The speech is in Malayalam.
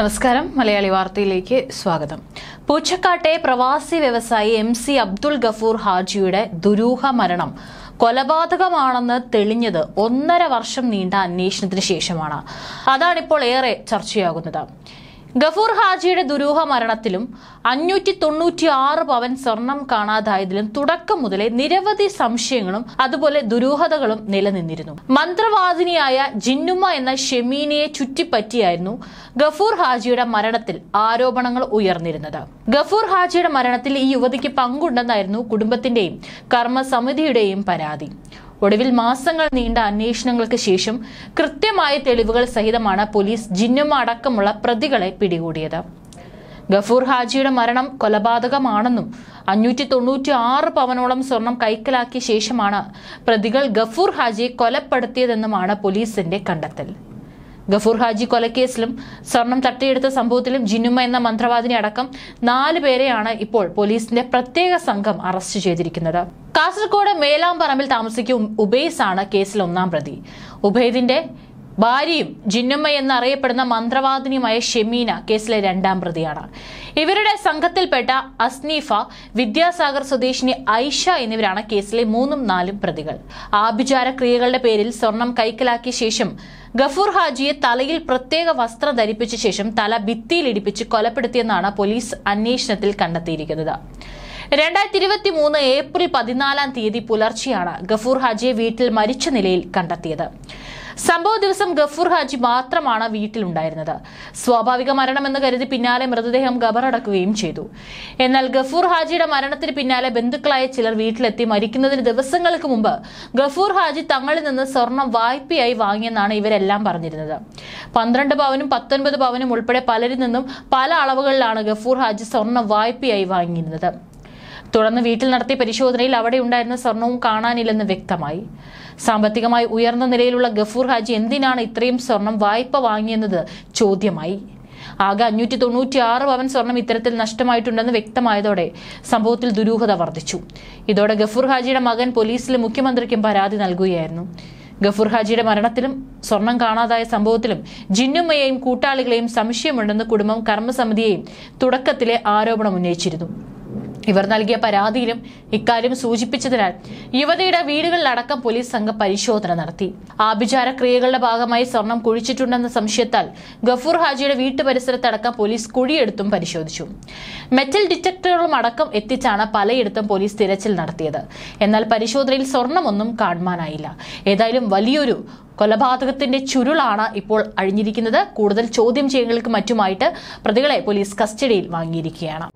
നമസ്കാരം മലയാളി വാർത്തയിലേക്ക് സ്വാഗതം പൂച്ചക്കാട്ടെ പ്രവാസി വ്യവസായി എം സി അബ്ദുൾ ഗഫൂർ ഹാജിയുടെ ദുരൂഹ മരണം കൊലപാതകമാണെന്ന് തെളിഞ്ഞത് ഒന്നര വർഷം നീണ്ട അന്വേഷണത്തിന് ശേഷമാണ് അതാണിപ്പോൾ ഏറെ ചർച്ചയാകുന്നത് ഗഫൂർ ഹാജിയുടെ ദുരൂഹ മരണത്തിലും അഞ്ഞൂറ്റി തൊണ്ണൂറ്റി ആറ് പവൻ സ്വർണം കാണാതായതിലും തുടക്കം മുതലേ നിരവധി സംശയങ്ങളും അതുപോലെ ദുരൂഹതകളും നിലനിന്നിരുന്നു മന്ത്രവാദിനിയായ ജിന്നുമ്മ എന്ന ഷെമീനയെ ചുറ്റിപ്പറ്റിയായിരുന്നു ഗഫൂർ ഹാജിയുടെ മരണത്തിൽ ആരോപണങ്ങൾ ഉയർന്നിരുന്നത് ഗഫൂർ ഹാജിയുടെ മരണത്തിൽ ഈ യുവതിക്ക് പങ്കുണ്ടെന്നായിരുന്നു കുടുംബത്തിന്റെയും കർമ്മസമിതിയുടെയും പരാതി ഒടുവിൽ മാസങ്ങൾ നീണ്ട അന്വേഷണങ്ങൾക്ക് ശേഷം കൃത്യമായ തെളിവുകൾ സഹിതമാണ് പോലീസ് ജിന്നുമ അടക്കമുള്ള പ്രതികളെ പിടികൂടിയത് ഗഫൂർ ഹാജിയുടെ മരണം കൊലപാതകമാണെന്നും അഞ്ഞൂറ്റി തൊണ്ണൂറ്റി ആറ് പവനോളം സ്വർണം കൈക്കലാക്കിയ ശേഷമാണ് പ്രതികൾ ഗഫൂർ ഹാജിയെ കൊലപ്പെടുത്തിയതെന്നുമാണ് പോലീസിന്റെ കണ്ടെത്തൽ ഗഫൂർ ഹാജി കൊലക്കേസിലും സ്വർണം തട്ടിയെടുത്ത സംഭവത്തിലും ജിനുമ എന്ന മന്ത്രവാദിനി അടക്കം നാല് പേരെയാണ് ഇപ്പോൾ പോലീസിന്റെ പ്രത്യേക സംഘം അറസ്റ്റ് ചെയ്തിരിക്കുന്നത് കാസർഗോഡ് മേലാമ്പറമ്പിൽ താമസിക്കുന്ന ഉബേസ് ആണ് കേസിൽ ഒന്നാം പ്രതി ഉബൈദിന്റെ ഭാര്യയും ജിന്നുമ്മ എന്നറിയപ്പെടുന്ന മന്ത്രവാദിനിയുമായ ഷെമീന കേസിലെ രണ്ടാം പ്രതിയാണ് ഇവരുടെ സംഘത്തിൽപ്പെട്ട അസ്നീഫ വിദ്യാസാഗർ സ്വദേശിനി ഐഷ എന്നിവരാണ് കേസിലെ മൂന്നും നാലും പ്രതികൾ ആഭിചാര ക്രിയകളുടെ പേരിൽ സ്വർണം കൈക്കലാക്കിയ ശേഷം ഗഫൂർ ഹാജിയെ തലയിൽ പ്രത്യേക വസ്ത്രം ധരിപ്പിച്ച ശേഷം തല ഭിത്തിയിലിടിപ്പിച്ച് കൊലപ്പെടുത്തിയെന്നാണ് പോലീസ് അന്വേഷണത്തിൽ കണ്ടെത്തിയിരിക്കുന്നത് രണ്ടായിരത്തി ഇരുപത്തി മൂന്ന് ഏപ്രിൽ പതിനാലാം തീയതി പുലർച്ചെയാണ് ഗഫൂർ ഹാജിയെ വീട്ടിൽ മരിച്ച നിലയിൽ കണ്ടെത്തിയത് സംഭവ ദിവസം ഗഫൂർ ഹാജി മാത്രമാണ് വീട്ടിലുണ്ടായിരുന്നത് സ്വാഭാവിക മരണമെന്ന് കരുതി പിന്നാലെ മൃതദേഹം ഖബറടക്കുകയും ചെയ്തു എന്നാൽ ഗഫൂർ ഹാജിയുടെ മരണത്തിന് പിന്നാലെ ബന്ധുക്കളായ ചിലർ വീട്ടിലെത്തി മരിക്കുന്നതിന് ദിവസങ്ങൾക്ക് മുമ്പ് ഗഫൂർ ഹാജി തങ്ങളിൽ നിന്ന് സ്വർണം വായ്പയായി വാങ്ങിയെന്നാണ് ഇവരെല്ലാം പറഞ്ഞിരുന്നത് പന്ത്രണ്ട് പവനും പത്തൊൻപത് പവനും ഉൾപ്പെടെ പലരിൽ നിന്നും പല അളവുകളിലാണ് ഗഫൂർ ഹാജി സ്വർണം വായ്പയായി വാങ്ങിയിരുന്നത് തുടർന്ന് വീട്ടിൽ നടത്തിയ പരിശോധനയിൽ അവിടെ ഉണ്ടായിരുന്ന സ്വർണവും കാണാനില്ലെന്ന് വ്യക്തമായി സാമ്പത്തികമായി ഉയർന്ന നിലയിലുള്ള ഗഫൂർ ഹാജി എന്തിനാണ് ഇത്രയും സ്വർണം വായ്പ വാങ്ങിയെന്നത് ചോദ്യമായി ആകെ അഞ്ഞൂറ്റി തൊണ്ണൂറ്റി ആറ് പവൻ സ്വർണം ഇത്തരത്തിൽ നഷ്ടമായിട്ടുണ്ടെന്ന് വ്യക്തമായതോടെ സംഭവത്തിൽ ദുരൂഹത വർദ്ധിച്ചു ഇതോടെ ഗഫൂർ ഹാജിയുടെ മകൻ പോലീസിലെ മുഖ്യമന്ത്രിക്കും പരാതി നൽകുകയായിരുന്നു ഗഫൂർ ഹാജിയുടെ മരണത്തിലും സ്വർണം കാണാതായ സംഭവത്തിലും ജിന്നുമ്മയെയും കൂട്ടാളികളെയും സംശയമുണ്ടെന്ന് കുടുംബം കർമ്മസമിതിയെയും തുടക്കത്തിലെ ആരോപണം ഉന്നയിച്ചിരുന്നു ഇവർ നൽകിയ പരാതിയിലും ഇക്കാര്യം സൂചിപ്പിച്ചതിനാൽ യുവതിയുടെ വീടുകളിലടക്കം പോലീസ് സംഘം പരിശോധന നടത്തി ആഭിചാര ക്രിയകളുടെ ഭാഗമായി സ്വർണം കുഴിച്ചിട്ടുണ്ടെന്ന സംശയത്താൽ ഗഫൂർ ഹാജിയുടെ വീട്ടു പരിസരത്തടക്കം പോലീസ് കുഴിയെടുത്തും പരിശോധിച്ചു മെറ്റൽ ഡിറ്റക്ടറുകളും അടക്കം എത്തിച്ചാണ് പലയിടത്തും പോലീസ് തിരച്ചിൽ നടത്തിയത് എന്നാൽ പരിശോധനയിൽ സ്വർണമൊന്നും കാണുവാനായില്ല ഏതായാലും വലിയൊരു കൊലപാതകത്തിന്റെ ചുരുളാണ് ഇപ്പോൾ അഴിഞ്ഞിരിക്കുന്നത് കൂടുതൽ ചോദ്യം ചെയ്യലുകൾക്ക് മറ്റുമായിട്ട് പ്രതികളെ പോലീസ് കസ്റ്റഡിയിൽ വാങ്ങിയിരിക്കുകയാണ്